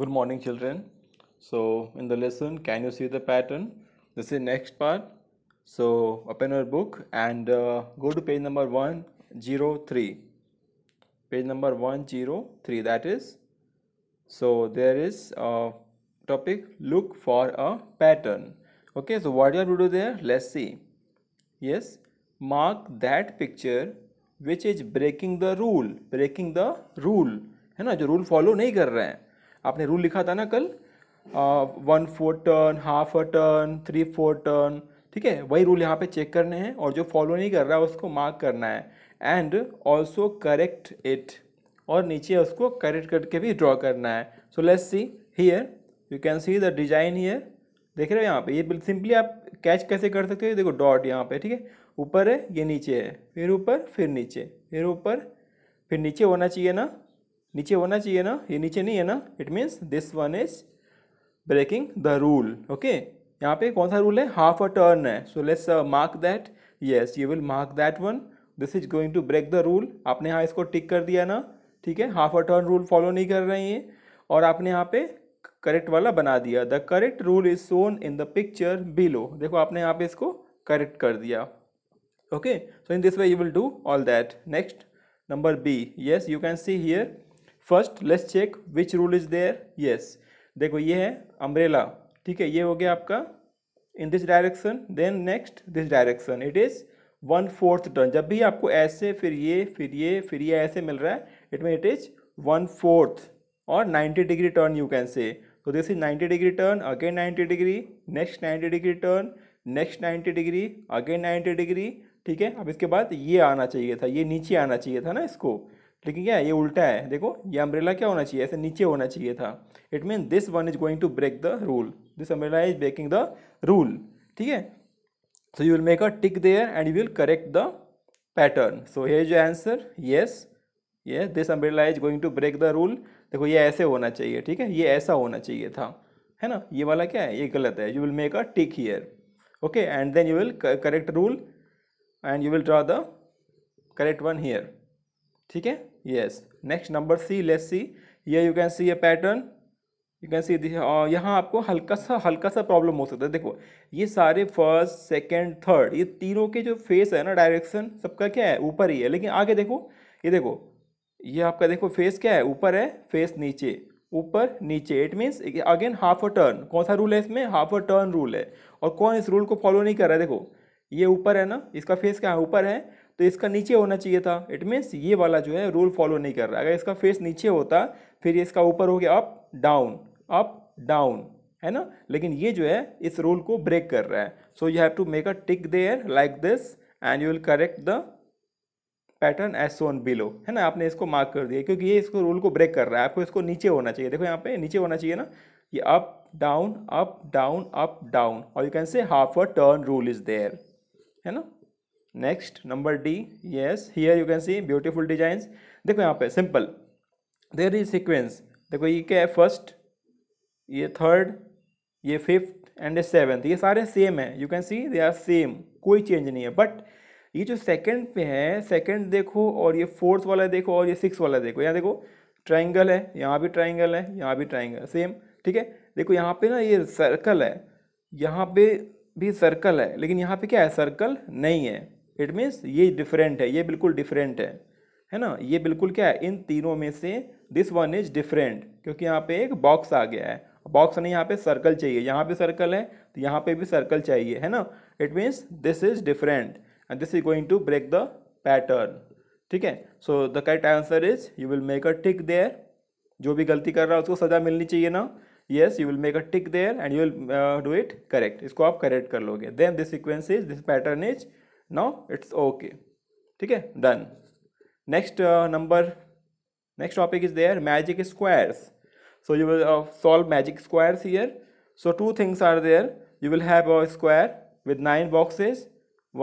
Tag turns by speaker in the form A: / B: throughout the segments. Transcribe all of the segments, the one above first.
A: good morning children so in the lesson can you see the pattern this is next part so open your book and uh, go to page number 103 page number 103 that is so there is a topic look for a pattern okay so what you have to do there let's see yes mark that picture which is breaking the rule breaking the rule है ना जो rule follow नहीं कर रहे हैं आपने rule लिखा था ना कल one four turn half a turn three four turn ठीक है वही रूल यहाँ पे चेक करने हैं और जो फॉलो नहीं कर रहा है उसको मार्क करना है एंड ऑल्सो करेक्ट इट और नीचे उसको करेक्ट करके भी ड्रॉ करना है so let's see here you can see the design here देख रहे हो यहाँ पे ये सिंपली आप कैच कैसे कर सकते हो देखो डॉट यहाँ पे ठीक है ऊपर है ये नीचे है फिर ऊपर फिर नीचे फिर ऊपर फिर नीचे होना चाहिए ना नीचे होना चाहिए ना ये नीचे नहीं है ना it means this one is breaking the rule okay यहाँ पे कौन सा रूल है हाफ अ टर्न है so let's mark that yes you will mark that one this is going to break the rule आपने यहाँ इसको टिक कर दिया ना ठीक है half a turn rule follow नहीं कर रहे हैं और आपने यहाँ पे करेक्ट वाला बना दिया the correct rule is shown in the picture below देखो आपने यहाँ पे इसको करेक्ट कर दिया okay so in this way you will do all that next number B yes you can see here first let's check which rule is there yes देखो ये है अम्ब्रेला ठीक है ये हो गया आपका in this direction then next this direction it is one fourth turn जब भी आपको ऐसे फिर ये फिर ये फिर ये ऐसे मिल रहा है it mean it is one fourth और ninety degree turn you can say तो this is ninety degree turn again ninety degree next ninety degree turn next ninety degree again ninety degree ठीक है अब इसके बाद ये आना चाहिए था ये नीचे आना चाहिए था ना इसको लेकिन क्या ये उल्टा है देखो ये अम्ब्रेला क्या होना चाहिए ऐसे नीचे होना चाहिए था it mean this one is going to break the rule this umbrella is breaking the rule ठीक है so you will make a tick there and you will correct the pattern so हे जो आंसर येस ये this umbrella is going to break the rule देखो ये ऐसे होना चाहिए ठीक है ये ऐसा होना चाहिए था है ना ये वाला क्या है ये गलत है you will make a tick here okay and then you will correct rule and you will draw the correct one here ठीक है yes next number C let's see ये you can see a pattern you can see यहाँ आपको हल्का सा हल्का सा problem हो सकता है देखो ये सारे फर्स्ट सेकंड थर्ड ये तीनों के जो फेस है ना डायरेक्शन सबका क्या है ऊपर ही है लेकिन आगे देखो ये देखो ये आपका देखो फेस क्या है ऊपर है फेस नीचे ऊपर नीचे it means again half a turn कौन सा रूल है इसमें हाफ अ टर्न रूल है और कौन इस रूल को फॉलो नहीं कर रहा है देखो ये ऊपर है ना इसका फेस क्या है ऊपर है तो इसका नीचे होना चाहिए था इट मीन्स ये वाला जो है रूल फॉलो नहीं कर रहा अगर इसका फेस नीचे होता फिर इसका ऊपर हो गया अप डाउन अप डाउन है ना लेकिन ये जो है इस रूल को ब्रेक कर रहा है so you have to make a tick there like this and you will correct the pattern as shown below है ना आपने इसको मार्क कर दिया क्योंकि ये इसको रूल को ब्रेक कर रहा है आपको इसको नीचे होना चाहिए देखो यहाँ पे नीचे होना चाहिए ना ये up down up down up down और you can say half a turn rule is there है ना next number D yes here you can see beautiful designs देखो यहाँ पे सिंपल देर इज सिक्वेंस देखो ये क्या है फर्स्ट ये थर्ड ये फिफ्थ एंड ये सेवेंथ ये सारे सेम है you can see they are same कोई चेंज नहीं है बट ये जो सेकंड पे है सेकंड देखो और ये फोर्थ वाला देखो और ये सिक्स वाला देखो यहाँ देखो ट्राइंगल है यहाँ भी ट्राइंगल है यहाँ भी ट्राइंगल सेम ठीक है देखो यहाँ पे ना ये सर्कल है यहाँ पे भी सर्कल है लेकिन यहाँ पे क्या है सर्कल नहीं है इट मीन्स ये डिफरेंट है ये बिल्कुल डिफरेंट है है ना ये बिल्कुल क्या है इन तीनों में से दिस वन इज डिफरेंट क्योंकि यहाँ पे एक बॉक्स आ गया है बॉक्स नहीं यहाँ पे सर्कल चाहिए यहाँ पे सर्कल है तो यहाँ पे भी सर्कल चाहिए है ना it means this is different and this is going to break the pattern ठीक है so the correct answer is you will make a tick there जो भी गलती कर रहा है उसको सज़ा मिलनी चाहिए ना yes you will make a tick there and you will do it correct इसको आप करेक्ट कर लोगे then this sequence is this pattern is now it's okay okay done next uh, number next topic is there magic squares so you will uh, solve magic squares here so two things are there you will have a square with nine boxes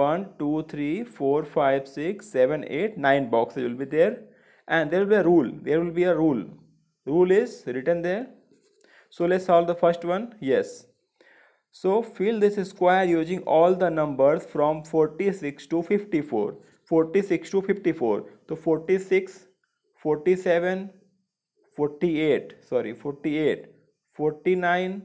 A: one two three four five six seven eight nine boxes will be there and there will be a rule there will be a rule rule is written there so let's solve the first one yes So fill this square using all the numbers from 46 to 54. 46 to 54. तो 46, 47, 48, sorry 48, 49,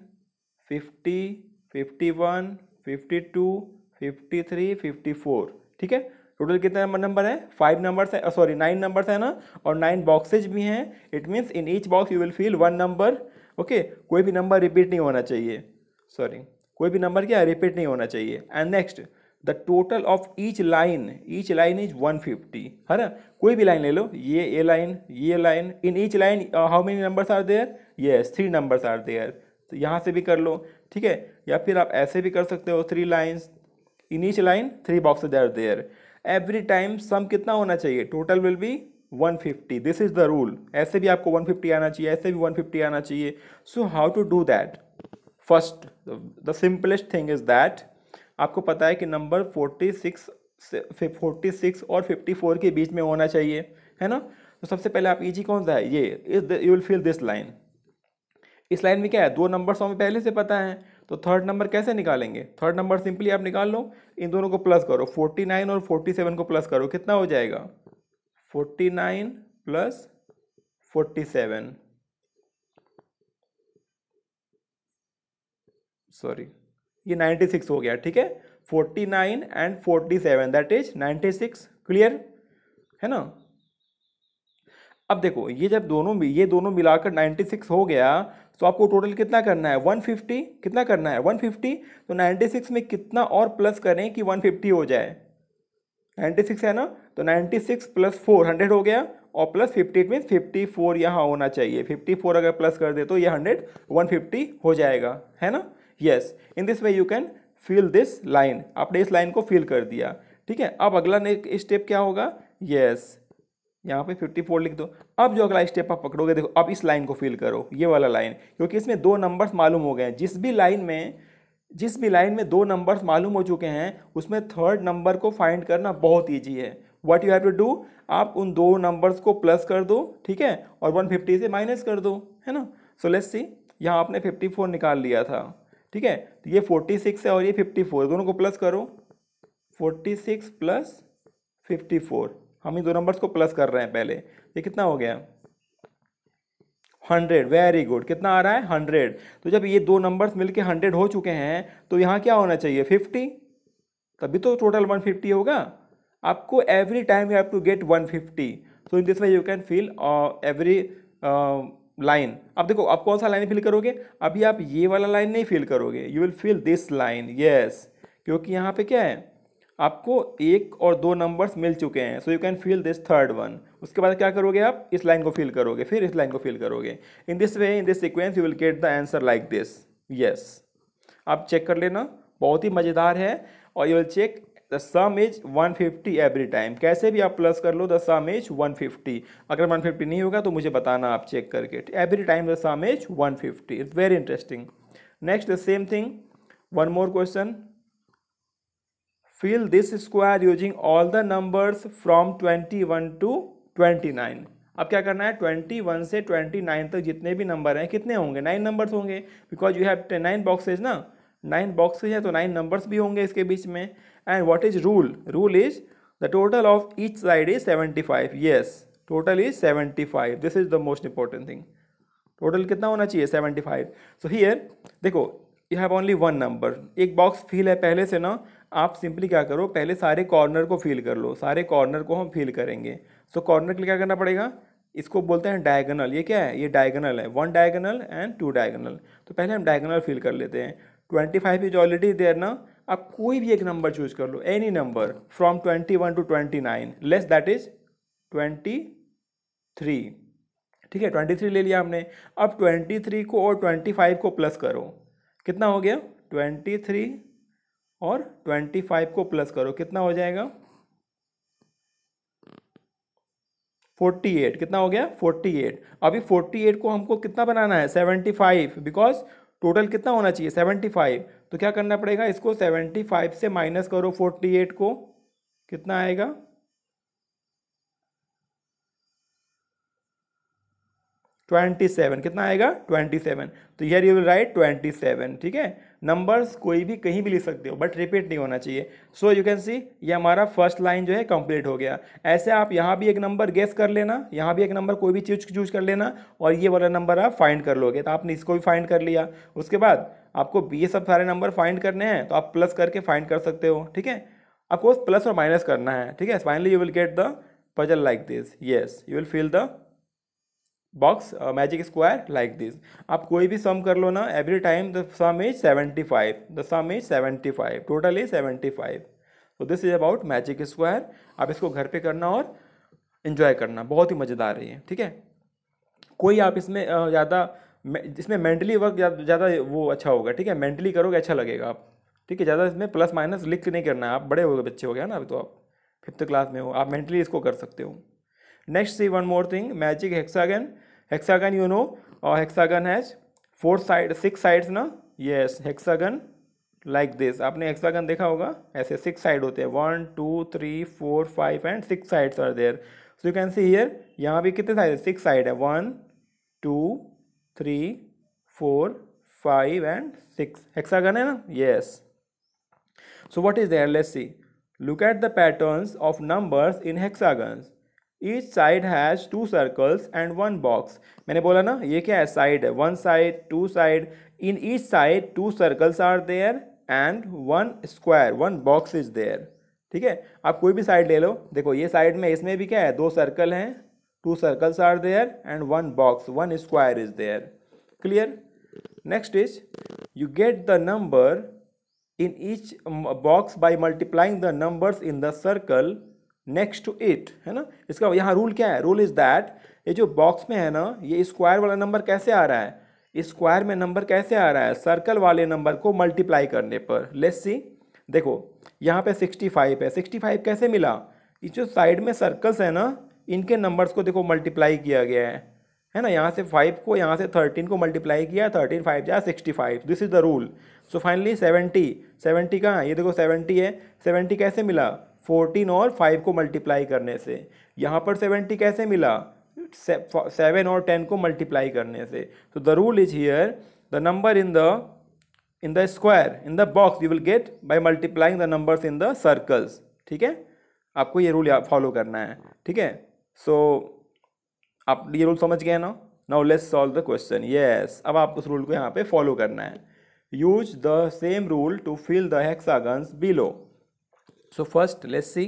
A: 50, 51, 52, 53, 54. ठीक है total कितने नंबर है five numbers है sorry nine numbers है ना और नाइन बॉक्सेज भी हैं it means in each box you will fill one number okay कोई भी नंबर रिपीट नहीं होना चाहिए सॉरी कोई भी नंबर क्या रिपीट नहीं होना चाहिए and next the total of each line each line is one fifty है ना कोई भी लाइन ले लो ये ए लाइन ये line in each line how many numbers are there yes three numbers are there तो यहाँ से भी कर लो ठीक है या फिर आप ऐसे भी कर सकते हो three lines in each line three boxes are there every time sum कितना होना चाहिए total will be 150 this is the rule ऐसे भी आपको 150 आना चाहिए ऐसे भी 150 आना चाहिए so how to do that first the simplest thing is that आपको पता है कि नंबर फोर्टी सिक्स से फोर्टी सिक्स और फिफ्टी फोर के बीच में होना चाहिए है ना तो सबसे पहले आप इजी कौन सा है ये you will fill this line इस लाइन में क्या है दो नंबर्स हमें पहले से पता है तो थर्ड नंबर कैसे निकालेंगे थर्ड नंबर सिंपली आप निकाल लो इन दोनों को प्लस करो फोर्टी नाइन और फोर्टी सेवन को प्लस करो कितना हो जाएगा forty nine plus forty seven sorry ये नाइन्टी सिक्स हो गया ठीक है forty nine and forty seven that is ninety six clear है ना अब देखो ये जब दोनों ये दोनों मिलाकर नाइन्टी सिक्स हो गया तो आपको टोटल कितना करना है वन फिफ्टी कितना करना है वन फिफ्टी तो नाइन्टी सिक्स में कितना और प्लस करें कि वन फिफ्टी हो जाए नाइन्टी सिक्स है ना तो ninety six plus four hundred हो गया और plus fifty it means fifty four यहाँ होना चाहिए फिफ्टी फोर अगर प्लस कर दे तो ये हंड्रेड वन फिफ्टी हो जाएगा है ना yes in this way you can fill this line आपने इस लाइन को फिल कर दिया ठीक है अब अगला स्टेप क्या होगा यस यहाँ पे 54 लिख दो अब जो अगला स्टेप आप पकड़ोगे देखो अब इस लाइन को फिल करो ये वाला लाइन क्योंकि इसमें दो नंबर्स मालूम हो गए हैं जिस भी लाइन में जिस भी लाइन में दो नंबर्स मालूम हो चुके हैं उसमें थर्ड नंबर को फाइंड करना बहुत ईजी है what you have to do आप उन दो नंबर्स को प्लस कर दो ठीक है और 150 से माइनस कर दो है ना सो लेट्स सी यहाँ आपने 54 निकाल लिया था ठीक है तो ये फोर्टी सिक्स है और ये फिफ्टी फोर दोनों को प्लस करो forty six plus fifty four हम इन दो नंबर्स को प्लस कर रहे हैं पहले ये कितना हो गया हंड्रेड वेरी गुड कितना आ रहा है हंड्रेड तो जब ये दो नंबर्स मिलके हंड्रेड हो चुके हैं तो यहाँ क्या होना चाहिए फिफ्टी तभी तो टोटल वन फिफ्टी होगा आपको every time you have to get one fifty so in this way you can fill every line अब देखो आप कौन सा लाइन फिल करोगे अभी आप ये वाला लाइन नहीं फिल करोगे you will fill this line yes क्योंकि यहाँ पे क्या है आपको एक और दो नंबर्स मिल चुके हैं so you can fill this third one उसके बाद क्या करोगे आप इस लाइन को फिल करोगे फिर इस लाइन को फिल करोगे in this way in this sequence you will get the answer like this yes आप चेक कर लेना बहुत ही मज़ेदार है और you will check the sum is 150 every time कैसे भी आप प्लस कर लो द सम इज 150 अगर 150 नहीं होगा तो मुझे बताना आप चेक करके every time the sum is 150 fifty it's very interesting next the same thing one more question fill this square using all the numbers from 21 to 29 अब क्या करना है 21 से 29 तक जितने भी नंबर हैं कितने होंगे नाइन नंबर्स होंगे because you have nine boxes ना नाइन बॉक्सेज हैं तो नाइन नंबर्स भी होंगे इसके बीच में and what is rule rule is the total of each side is 75 yes total is 75 this is the most important thing total कितना होना चाहिए 75 सो हियर देखो you have only one number एक box fill है पहले से ना आप सिंपली क्या करो पहले सारे कॉर्नर को फील कर लो सारे कॉर्नर को हम फील करेंगे सो so, कॉर्नर के लिए क्या करना पड़ेगा इसको बोलते हैं डायगनल ये क्या है ये डायगनल है one diagonal and two diagonal तो पहले हम डायगनल फील कर लेते हैं twenty five is already there ना आप कोई भी एक नंबर चूज कर लो any number from twenty one to twenty nine less that is twenty three ठीक है ट्वेंटी थ्री ले लिया हमने अब ट्वेंटी थ्री को और ट्वेंटी फाइव को प्लस करो कितना हो गया ट्वेंटी थ्री और ट्वेंटी फाइव को प्लस करो कितना हो जाएगा फोर्टी एट कितना हो गया फोर्टी एट अभी फोर्टी एट को हमको कितना बनाना है सेवेंटी फाइव बिकॉज टोटल कितना होना चाहिए सेवेंटी फाइव तो क्या करना पड़ेगा इसको सेवेंटी फाइव से माइनस करो फोर्टी एट को कितना आएगा ट्वेंटी सेवन कितना आएगा ट्वेंटी सेवन तो यर you will write twenty seven ठीक है नंबर्स कोई भी कहीं भी लिख सकते हो बट रिपीट नहीं होना चाहिए सो यू कैन सी ये हमारा फर्स्ट लाइन जो है कंप्लीट हो गया ऐसे आप यहाँ भी एक नंबर गेस कर लेना यहाँ भी एक नंबर कोई भी चीज चूज कर लेना और ये वाला नंबर आप फाइंड कर लोगे तो आपने इसको भी फाइंड कर लिया उसके बाद आपको ये सब सारे नंबर फाइंड करने हैं तो आप प्लस करके फाइंड कर सकते हो ठीक है आपको प्लस और माइनस करना है ठीक है finally you will get the puzzle like this yes you will fill the box magic square like this आप कोई भी सम कर लो ना every time the sum is seventy five the sum is seventy five total is seventy five तो this is about magic square आप इसको घर पे करना और इन्जॉय करना बहुत ही मज़ेदार है ठीक है कोई आप इसमें ज़्यादा इसमें मेंटली वर्क ज़्यादा वो अच्छा होगा ठीक है मेंटली करोगे अच्छा लगेगा आप ठीक है ज़्यादा इसमें प्लस माइनस लिख नहीं करना है आप बड़े हो गए बच्चे हो गया ना अभी तो आप फिफ्थ क्लास में हो आप मेंटली इसको कर सकते हो next see one more thing magic hexagon hexagon you know और hexagon has four side six sides ना यस हेक्सागन लाइक दिस आपने हेक्सागन देखा होगा ऐसे सिक्स साइड होते हैं one two three four five and six sides are there so you can see here यहाँ भी कितने साइड सिक्स साइड है one two three four five and six hexagon है ना yes so what is there let see look at the patterns of numbers in hexagons each side has two circles and one box मैंने बोला ना ये क्या है side है one side two side in each side two circles are there and one square one box is there ठीक है आप कोई भी साइड ले लो देखो ये साइड में इसमें भी क्या है दो सर्कल हैं two circles are there and one box one square is there clear next is you get the number in each box by multiplying the numbers in the circle next two eight है ना इसका यहाँ rule क्या है rule is that ये जो box में है ना ये स्क्वायर वाला नंबर कैसे आ रहा है स्क्वायर में नंबर कैसे आ रहा है सर्कल वाले नंबर को मल्टीप्लाई करने पर लेस सी देखो यहाँ पे 65 है 65 कैसे मिला इस जो साइड में सर्कल्स है ना इनके नंबर्स को देखो मल्टीप्लाई किया गया है है ना यहाँ से फाइव को यहाँ से थर्टीन को मल्टीप्लाई किया थर्टीन फाइव जाए sixty five this is the rule so finally seventy seventy कहाँ ये देखो सेवेंटी है सेवेंटी कैसे मिला फोर्टीन और फाइव को मल्टीप्लाई करने से यहाँ पर सेवेंटी कैसे मिला सेवन और टेन को मल्टीप्लाई करने से तो the rule is here the number in the in the square in the box you will get by multiplying the numbers in the circles ठीक है आपको ये रूल फॉलो करना है ठीक है सो आप ये रूल समझ गए ना now let's solve the question yes अब आप उस रूल को यहाँ पे फॉलो करना है use the same rule to fill the hexagons below so first let's see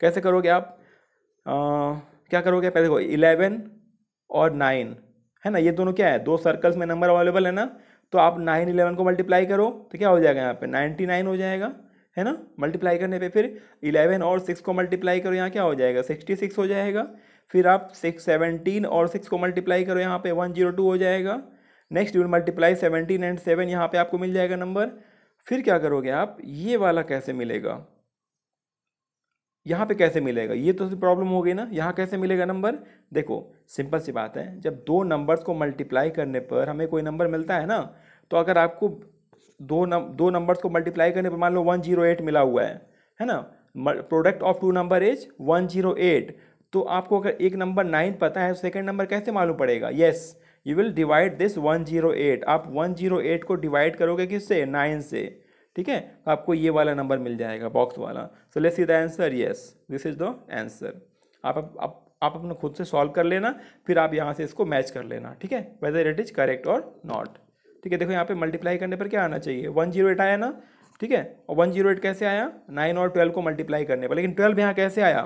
A: कैसे करोगे आप आ, क्या करोगे पहले देखो इलेवन और नाइन है ना ये दोनों क्या है दो सर्कल्स में नंबर अवेलेबल है ना तो आप नाइन इलेवन को मल्टीप्लाई करो तो क्या हो जाएगा यहाँ पे नाइन्टी नाइन हो जाएगा है ना मल्टीप्लाई करने पे फिर इलेवन और सिक्स को मल्टीप्लाई करो यहाँ क्या हो जाएगा सिक्सटी सिक्स हो जाएगा फिर आप सिक्स सेवनटीन और सिक्स को मल्टीप्लाई करो यहाँ पे वन जीरो टू हो जाएगा next you'll multiply seventeen and seven यहाँ पे आपको मिल जाएगा नंबर फिर क्या करोगे आप ये वाला कैसे मिलेगा यहाँ पे कैसे मिलेगा ये तो प्रॉब्लम हो गई ना यहाँ कैसे मिलेगा नंबर देखो सिंपल सी बात है जब दो नंबर्स को मल्टीप्लाई करने पर हमें कोई नंबर मिलता है ना तो अगर आपको दो नम दो नंबर्स को मल्टीप्लाई करने पर मान लो वन जीरो एट मिला हुआ है है ना product of two number is one zero eight तो आपको अगर एक नंबर नाइन पता है तो सेकेंड नंबर कैसे मालूम पड़ेगा yes you will divide this one zero eight आप वन जीरो एट को डिवाइड करोगे किससे नाइन से ठीक है आपको ये वाला नंबर मिल जाएगा बॉक्स वाला so let's see the answer yes this is the answer आप आप आप अपने खुद से सॉल्व कर लेना फिर आप यहाँ से इसको मैच कर लेना ठीक है वेदर इट इज करेक्ट और नॉट ठीक है देखो यहाँ पे मल्टीप्लाई करने पर क्या आना चाहिए वन जीरो एट आया ना ठीक है और वन जीरो एट कैसे आया नाइन और ट्वेल्व को मल्टीप्लाई करने पर लेकिन ट्वेल्व यहाँ कैसे आया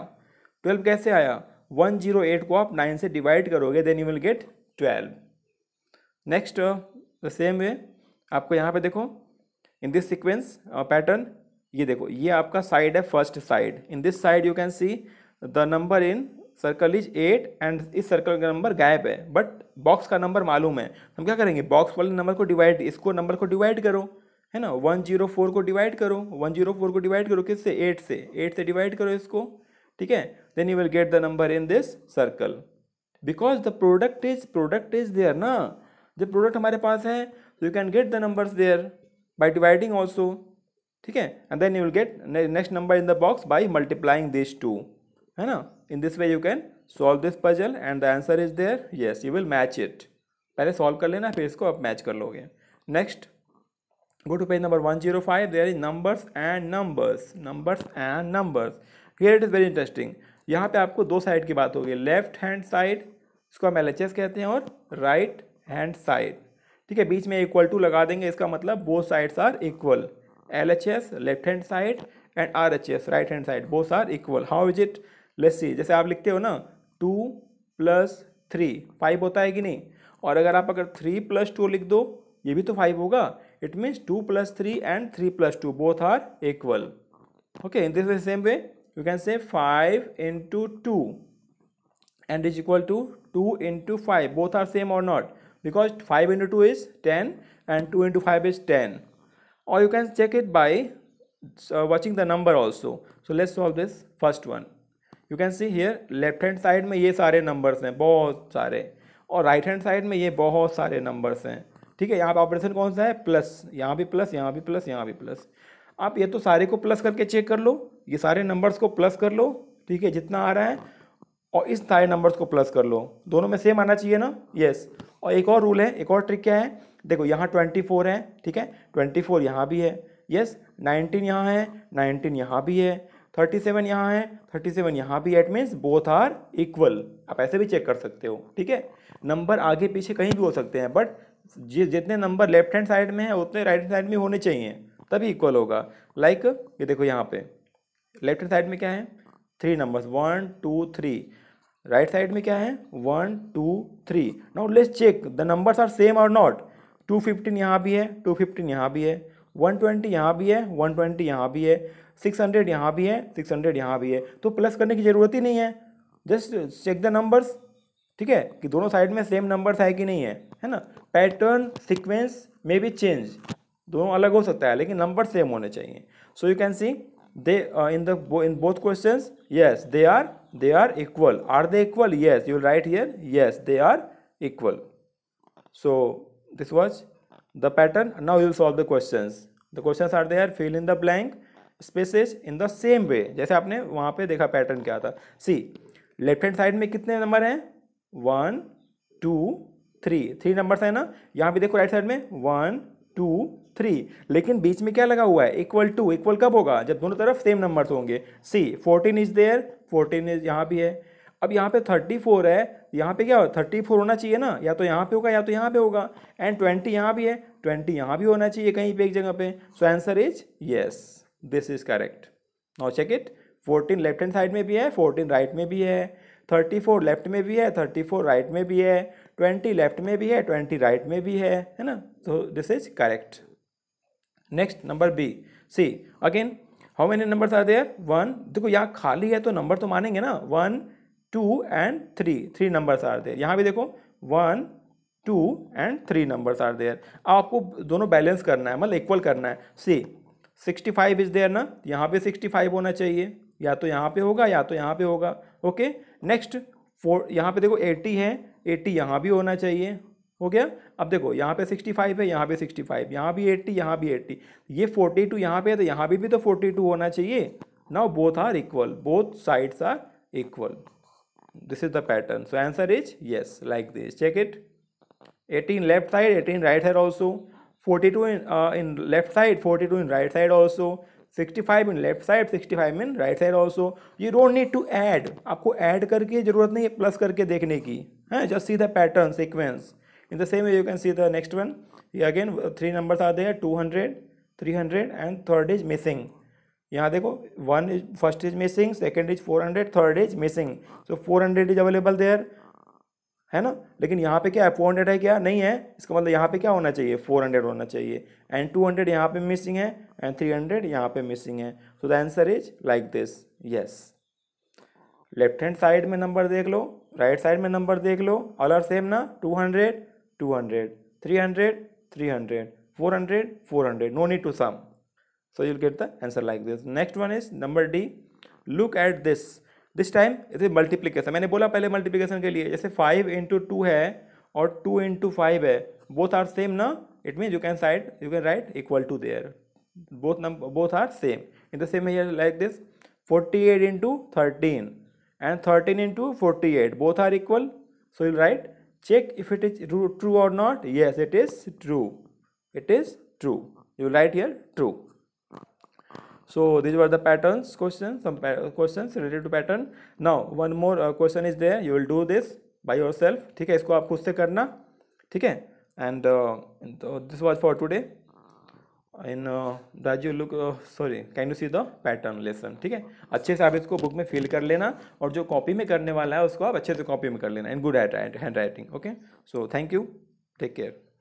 A: ट्वेल्व कैसे आया वन जीरो एट को आप नाइन से डिवाइड करोगे then you will get twelve next the same way आपको यहाँ पे देखो इन दिस सिक्वेंस पैटर्न ये देखो ये आपका साइड है first side in this side you can see the number in circle is eight and इस सर्कल का नंबर गायब है बट बॉक्स का नंबर मालूम है हम क्या करेंगे बॉक्स वाले नंबर को डिवाइड इसको नंबर को डिवाइड करो है ना वन जीरो फोर को डिवाइड करो वन जीरो फोर को डिवाइड करो किससे एट से एट से डिवाइड करो इसको ठीक है then you will get the number in this circle because the product is product is there ना जब प्रोडक्ट हमारे पास है तो you can get the numbers there by dividing also ठीक है and then you will get next number in the box by multiplying this two है ना in this way you can solve this puzzle and the answer is there yes you will match it पहले solve कर लेना फिर इसको आप match कर लोगे next go to page number one zero five there is numbers and numbers numbers and numbers here it is very interesting यहाँ पे आपको दो साइड की बात होगी लेफ्ट हैंड साइड इसको हम एल कहते हैं और राइट हैंड साइड ठीक है बीच में इक्वल टू लगा देंगे इसका मतलब both sides are equal L H S left hand side and R H S right hand side both are equal how is it let's see जैसे आप लिखते हो ना टू प्लस थ्री फाइव होता है कि नहीं और अगर आप अगर थ्री प्लस टू लिख दो ये भी तो फाइव होगा it means two plus three and three plus two both are equal okay in this same way you can say five into two and is equal to two into five both are same और not because five into two is ten and two into five is ten और you can check it by watching the number also so let's solve this first one you can see here left hand side में ये सारे numbers हैं बहुत सारे और right hand side में ये बहुत सारे नंबर्स हैं ठीक है यहाँ पर ऑपरेशन कौन सा है प्लस यहाँ भी प्लस यहाँ भी प्लस यहाँ भी प्लस आप ये तो सारे को प्लस करके चेक कर लो ये सारे नंबर्स को प्लस कर लो ठीक है जितना आ रहा है और इस सारे नंबर्स को प्लस कर लो दोनों में सेम आना चाहिए ना यस और एक और रूल है एक और ट्रिक क्या है देखो यहाँ ट्वेंटी फोर है ठीक है ट्वेंटी फोर यहाँ भी है यस नाइनटीन यहाँ है नाइनटीन यहाँ भी है थर्टी सेवन यहाँ है थर्टी सेवन यहाँ भी eight means both are equal आप ऐसे भी चेक कर सकते हो ठीक है नंबर आगे पीछे कहीं भी हो सकते हैं बट जितने नंबर लेफ्ट हैंड साइड में है उतने राइट हैंड साइड में होने चाहिए तभी इक्वल होगा लाइक like, ये देखो यहाँ पे लेफ्ट हैंड साइड में क्या है three numbers one two three right right side में क्या है one two three now let's check the numbers are same और नॉट टू फिफ्टीन यहाँ भी है टू फिफ्टीन यहाँ भी है वन ट्वेंटी यहाँ भी है वन ट्वेंटी यहाँ भी है सिक्स हंड्रेड यहाँ भी है सिक्स हंड्रेड यहाँ भी है तो प्लस करने की ज़रूरत ही नहीं है जस्ट चेक द नंबर्स ठीक है कि दोनों साइड में सेम नंबर्स है कि नहीं है है ना pattern sequence may be change दोनों अलग हो सकता है लेकिन नंबर सेम होने चाहिए so you can see they uh, in the in both questions yes they are they are equal are they equal yes you will write here yes they are equal so this was the pattern now you will solve the questions the questions are there fill in the blank spaces in the same way जैसे आपने वहाँ पे देखा pattern क्या था सी left hand side में कितने नंबर हैं one two three three numbers हैं ना यहाँ पे देखो राइट साइड में वन टू थ्री लेकिन बीच में क्या लगा हुआ है इक्वल टू इक्वल कब होगा जब दोनों तरफ सेम नंबर होंगे see fourteen is there fourteen is यहाँ भी है अब यहाँ पे थर्टी फोर है यहाँ पे क्या हो थर्टी फोर होना चाहिए ना या तो यहाँ पे होगा या तो यहाँ पे होगा एंड ट्वेंटी यहाँ भी है ट्वेंटी यहाँ भी होना चाहिए कहीं पे एक जगह पे so answer is yes this is correct now check it fourteen left hand side में भी है फोर्टीन राइट right में भी है थर्टी फोर लेफ्ट में भी है थर्टी फोर राइट में भी है ट्वेंटी लेफ्ट में भी है ट्वेंटी राइट right में भी है है ना तो this is correct next number B C again how many number are there one देखो यहाँ खाली है तो नंबर तो मानेंगे ना one two and three three numbers are there यहाँ भी देखो one two and three numbers are there आपको दोनों बैलेंस करना है मतलब इक्वल करना है see sixty five is there ना यहाँ पे सिक्सटी फाइव होना चाहिए या तो यहाँ पे होगा या तो यहाँ पे होगा ओके नेक्स्ट फोर यहाँ पे देखो एटी है एटी यहाँ भी होना चाहिए हो गया अब देखो यहाँ पे 65 है यहाँ पे 65 फाइव यहाँ भी 80 यहाँ भी 80 ये 42 टू यहाँ पर है तो यहाँ भी, भी तो 42 होना चाहिए now both are equal both sides are equal this is the pattern so answer is yes like this check it 18 left side 18 right side also 42 in in left side forty two in right side also sixty five in left side sixty five in right side also you don't need to add आपको add करके जरूरत नहीं है plus करके देखने की है just see the pattern sequence in the same way you can see the next one three again three numbers are there 200 300 and third is missing यहाँ देखो one is first is missing second is four hundred third is missing so four hundred is available there है ना लेकिन यहाँ पे क्या है four hundred है क्या नहीं है इसका मतलब यहाँ पे क्या होना चाहिए फोर हंड्रेड होना चाहिए एंड टू हंड्रेड यहाँ पे मिसिंग है एंड थ्री हंड्रेड यहाँ पे मिसिंग है so the answer is like this yes left hand side में नंबर देख लो राइट right साइड में नंबर देख लो ऑल आर सेम ना two hundred 200, 300, 300, 400, 400. No need to sum. So you'll get the answer like this. Next one is number D. Look at this. This time जैसे multiplication मैंने बोला पहले multiplication के लिए जैसे फाइव इंटू टू है और टू इंटू फाइव है बोथ आर सेम ना it mean you can side you can write equal to there both नम both are same in the same here like this forty eight into thirteen and thirteen into forty eight both are equal so you write check if it is true or not yes it is true it is true you write here true so these were the patterns questions some pa questions related to pattern now one more uh, question is there you will do this by yourself theek hai isko aap khud se karna theek hai and uh, so this was for today in you look sorry can you see the pattern lesson ठीक है अच्छे से आप इसको book में fill कर लेना और जो कॉपी में करने वाला है उसको आप अच्छे से कॉपी में कर लेना in good handwriting okay so thank you take care